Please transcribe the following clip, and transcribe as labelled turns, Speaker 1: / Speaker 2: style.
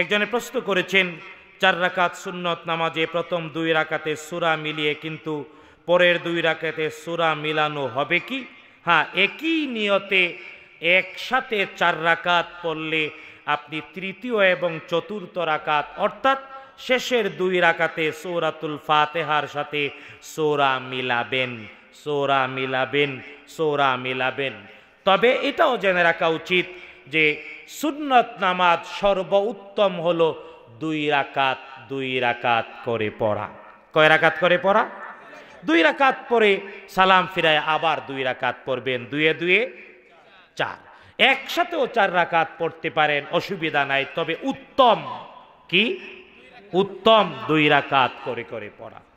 Speaker 1: একজনে প্রশ্ন করেছেন চার রাকাত সুন্নত নামাজে প্রথম দুই রাকাতে সুরা মিলিয়ে কিন্তু পরের দুই রাকাতে সুরা মিলানো হবে কি হ্যাঁ একই নিয়তে একসাথে চার রাকাত পড়লে আপনি তৃতীয় এবং চতুর্থ রাকাত অর্থাৎ শেষের দুই রাকাতে সৌরাতুল ফাতেহার সাথে সোরা মিলাবেন সোরা মিলাবেন সোরা মিলাবেন তবে এটাও জেনে রাখা উচিত যে সুন্নত নামাজ সর্ব উত্তম হলো দুই রাকাত দুই রাকাত করে পড়া কয় রাকাত করে পড়া দুই রাকাত পরে সালাম ফিরায় আবার দুই রাকাত পড়বেন দুয়ে দুয়ে চার একসাথেও চার রাকাত পড়তে পারেন অসুবিধা নাই তবে উত্তম কি উত্তম দুই রাকাত করে করে পড়া